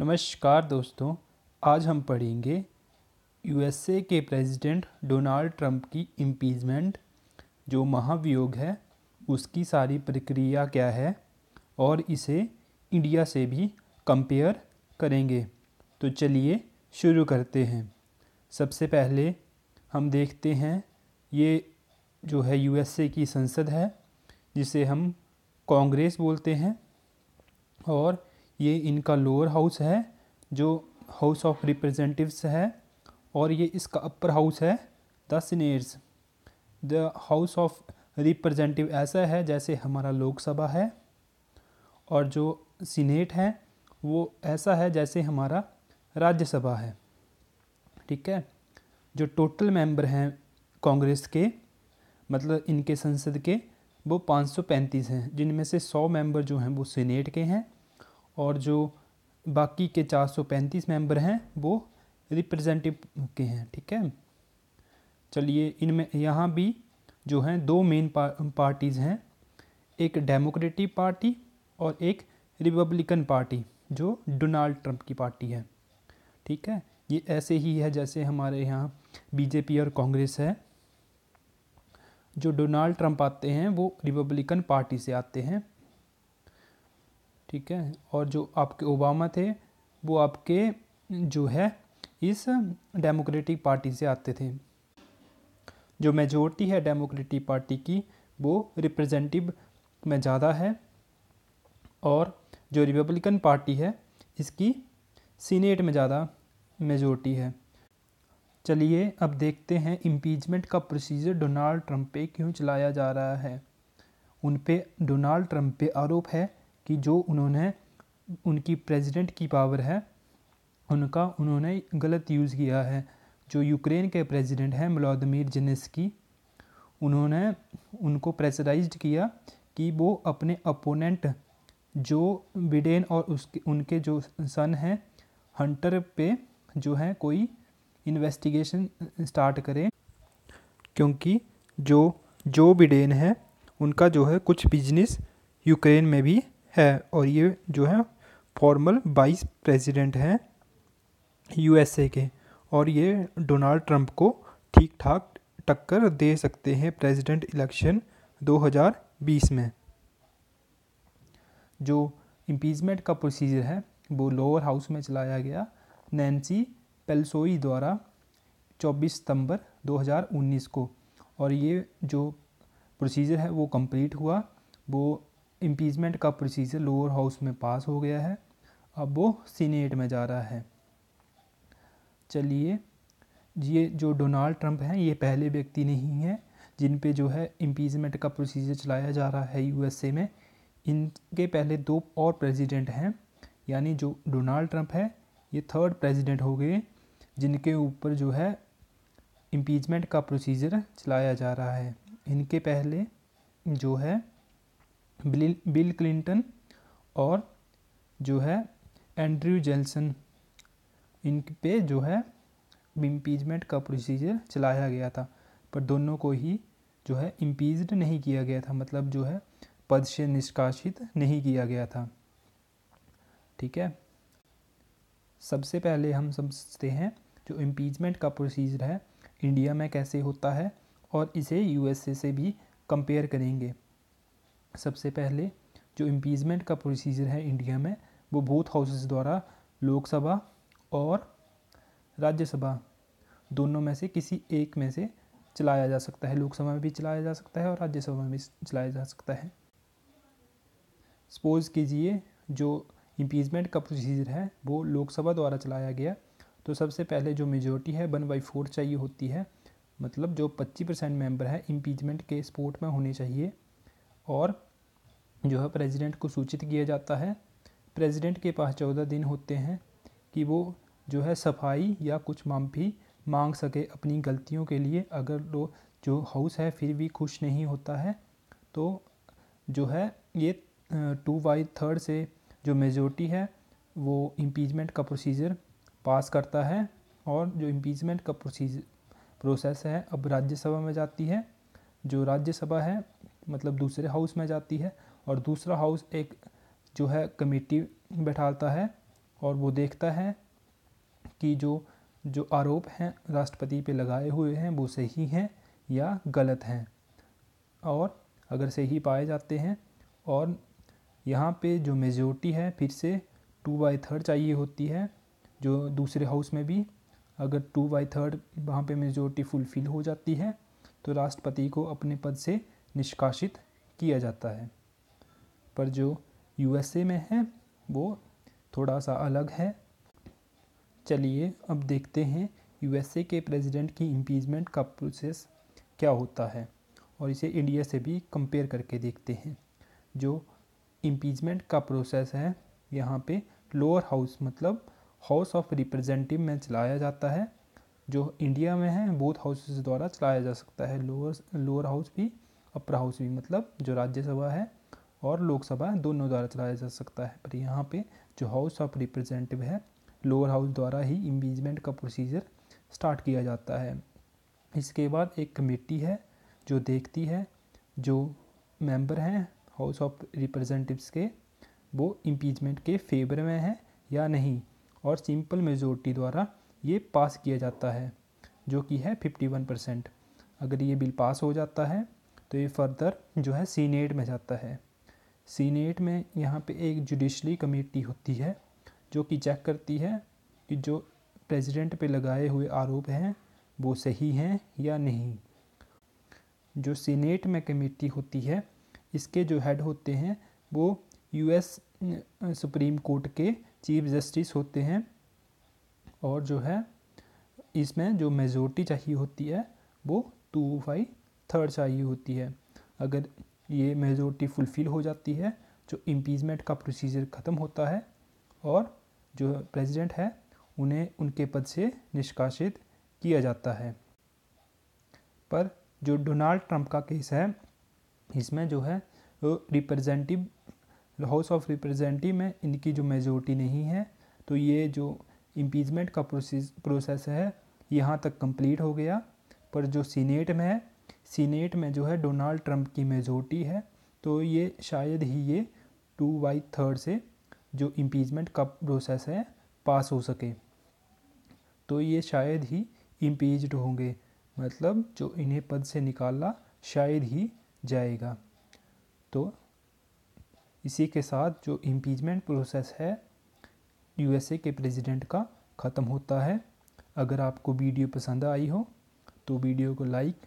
नमस्कार दोस्तों आज हम पढ़ेंगे यूएसए के प्रेसिडेंट डोनाल्ड ट्रंप की इम्पीजमेंट जो महाभियोग है उसकी सारी प्रक्रिया क्या है और इसे इंडिया से भी कंपेयर करेंगे तो चलिए शुरू करते हैं सबसे पहले हम देखते हैं ये जो है यूएसए की संसद है जिसे हम कांग्रेस बोलते हैं और ये इनका लोअर हाउस है जो हाउस ऑफ रिप्रेजेंटेटिव्स है और ये इसका अपर हाउस है the senates the house of representative ऐसा है जैसे हमारा लोकसभा है और जो सीनेट है वो ऐसा है जैसे हमारा राज्यसभा है ठीक है जो टोटल मेंबर हैं कांग्रेस के मतलब इनके संसद के वो 535 हैं जिनमें से 100 मेंबर जो हैं वो सीनेट के हैं और जो बाकी के 435 मेंबर हैं वो रिप्रेजेंटेटिव के हैं ठीक है चलिए इनमें यहाँ भी जो हैं दो मेन पार्टीज़ हैं एक डेमोक्रेटिक पार्टी और एक रिपब्लिकन पार्टी जो डोनाल्ड ट्रंप की पार्टी है ठीक है ये ऐसे ही है जैसे हमारे यहाँ बीजेपी और कांग्रेस है जो डोनाल्ड ट्रंप आते हैं वो रिपब्लिकन पार्टी से आते हैं ठीक है और जो आपके ओबामा थे वो आपके जो है इस डेमोक्रेटिक पार्टी से आते थे जो मेजोरिटी है डेमोक्रेटिक पार्टी की वो रिप्रेजेंटेटिव में ज़्यादा है और जो रिपब्लिकन पार्टी है इसकी सीनेट में ज़्यादा मेजोरिटी है चलिए अब देखते हैं इम्पीचमेंट का प्रोसीजर डोनाल्ड ट्रंप पे क्यों चलाया जा रहा है उन पे डोनाल्ड ट्रंप पे आरोप है कि जो उन्होंने उनकी प्रेसिडेंट की पावर है उनका उन्होंने गलत यूज़ किया है जो यूक्रेन के प्रेसिडेंट हैं व्लादिमीर जेनेस्की उन्होंने उनको प्रेसराइज किया कि वो अपने अपोनेंट जो बिडेन और उसके उनके जो सन हैं हंटर पे जो है कोई इन्वेस्टिगेशन स्टार्ट करें क्योंकि जो जो बिडेन है उनका जो है कुछ बिजनेस यूक्रेन में भी है और ये जो है फॉर्मल वाइस प्रेसिडेंट हैं यूएसए के और ये डोनाल्ड ट्रंप को ठीक ठाक टक्कर दे सकते हैं प्रेसिडेंट इलेक्शन 2020 में जो इम्पीजमेंट का प्रोसीजर है वो लोअर हाउस में चलाया गया नैन्सी पेल्सोई द्वारा 24 सितंबर 2019 को और ये जो प्रोसीजर है वो कंप्लीट हुआ वो इम्पीचमेंट का प्रोसीजर लोअर हाउस में पास हो गया है अब वो सीनेट में जा रहा है चलिए ये जो डोनाल्ड ट्रंप हैं ये पहले व्यक्ति नहीं हैं जिन पे जो है इम्पीचमेंट का प्रोसीजर चलाया जा रहा है यूएसए में इनके पहले दो और प्रेसिडेंट हैं यानी जो डोनाल्ड ट्रंप है ये थर्ड प्रेसिडेंट हो गए जिनके ऊपर जो है इम्पीचमेंट का प्रोसीजर चलाया जा रहा है इनके पहले जो है बिल क्लिंटन और जो है एंड्रयू जेल्सन इन पे जो है इम्पीजमेंट का प्रोसीजर चलाया गया था पर दोनों को ही जो है इम्पीज्ड नहीं किया गया था मतलब जो है पद से निष्कासित नहीं किया गया था ठीक है सबसे पहले हम समझते हैं जो इम्पीजमेंट का प्रोसीजर है इंडिया में कैसे होता है और इसे यूएसए से भी कंपेयर करेंगे सबसे पहले जो इम्पीजमेंट का प्रोसीजर है इंडिया में वो बोथ हाउसेस द्वारा लोकसभा और राज्यसभा दोनों में से किसी एक में से चलाया जा सकता है लोकसभा में भी चलाया जा सकता है और राज्यसभा में भी चलाया जा सकता है सपोज़ कीजिए जो इम्पीजमेंट का प्रोसीजर है वो लोकसभा द्वारा चलाया गया तो सबसे पहले जो मेजोरिटी है वन बाई फोर चाहिए होती है मतलब जो पच्चीस परसेंट मेम्बर है इम्पीजमेंट के सपोर्ट में होने चाहिए और जो है प्रेसिडेंट को सूचित किया जाता है प्रेसिडेंट के पास चौदह दिन होते हैं कि वो जो है सफाई या कुछ मांग भी मांग सके अपनी गलतियों के लिए अगर वो जो हाउस है फिर भी खुश नहीं होता है तो जो है ये टू बाई थर्ड से जो मेजोरिटी है वो इम्पीचमेंट का प्रोसीजर पास करता है और जो इम्पीचमेंट का प्रोसीजर प्रोसेस है अब राज्यसभा में जाती है जो राज्यसभा है मतलब दूसरे हाउस में जाती है और दूसरा हाउस एक जो है कमेटी बैठाता है और वो देखता है कि जो जो आरोप हैं राष्ट्रपति पे लगाए हुए हैं वो सही हैं या गलत हैं और अगर सही पाए जाते हैं और यहाँ पे जो मेजोरिटी है फिर से टू बाई थर्ड चाहिए होती है जो दूसरे हाउस में भी अगर टू बाई थर्ड वहाँ पे मेजोरिटी फुलफ़िल हो जाती है तो राष्ट्रपति को अपने पद से निष्कासित किया जाता है पर जो यू में है वो थोड़ा सा अलग है चलिए अब देखते हैं यू के प्रेसिडेंट की इम्पीचमेंट का प्रोसेस क्या होता है और इसे इंडिया से भी कंपेयर करके देखते हैं जो इम्पीचमेंट का प्रोसेस है यहाँ पे लोअर हाउस मतलब हाउस ऑफ रिप्रेजेंटेटिव में चलाया जाता है जो इंडिया में है बोथ हाउसेस द्वारा चलाया जा सकता है लोअर लोअर हाउस भी अपर हाउस भी मतलब जो राज्यसभा है और लोकसभा दोनों द्वारा चलाया जा सकता है पर यहाँ पे जो हाउस ऑफ रिप्रेजेंटेटिव है लोअर हाउस द्वारा ही इम्पीचमेंट का प्रोसीजर स्टार्ट किया जाता है इसके बाद एक कमेटी है जो देखती है जो मेंबर हैं हाउस ऑफ रिप्रेजेंटेटिव्स के वो इम्पीचमेंट के फेवर में हैं या नहीं और सिंपल मेजोरिटी द्वारा ये पास किया जाता है जो कि है फिफ्टी वन परसेंट अगर ये बिल पास हो जाता है तो ये फर्दर जो है सीनेट में जाता है सीनेट में यहाँ पे एक जुडिशली कमेटी होती है जो कि चेक करती है कि जो प्रेसिडेंट पे लगाए हुए आरोप हैं वो सही हैं या नहीं जो सीनेट में कमेटी होती है इसके जो हेड होते हैं वो यूएस सुप्रीम कोर्ट के चीफ जस्टिस होते हैं और जो है इसमें जो मेजोरिटी चाहिए होती है वो टू बाई थर्ड चाहिए होती है अगर ये मेजोरिटी फुलफ़िल हो जाती है जो इम्पीजमेंट का प्रोसीजर ख़त्म होता है और जो प्रेसिडेंट है उन्हें उनके पद से निष्कासित किया जाता है पर जो डोनाल्ड ट्रंप का केस है इसमें जो है रिप्रेजेंटिव हाउस ऑफ रिप्रेजेंटिव में इनकी जो मेजोरिटी नहीं है तो ये जो इम्पीजमेंट का प्रोसेस प्रोसेस है यहाँ तक कंप्लीट हो गया पर जो सीनेट में है सीनेट में जो है डोनाल्ड ट्रंप की मेजोरिटी है तो ये शायद ही ये टू बाई थर्ड से जो इम्पीचमेंट का प्रोसेस है पास हो सके तो ये शायद ही इम्पीच्ड होंगे मतलब जो इन्हें पद से निकाला शायद ही जाएगा तो इसी के साथ जो इम्पीचमेंट प्रोसेस है यूएसए के प्रेसिडेंट का ख़त्म होता है अगर आपको वीडियो पसंद आई हो तो वीडियो को लाइक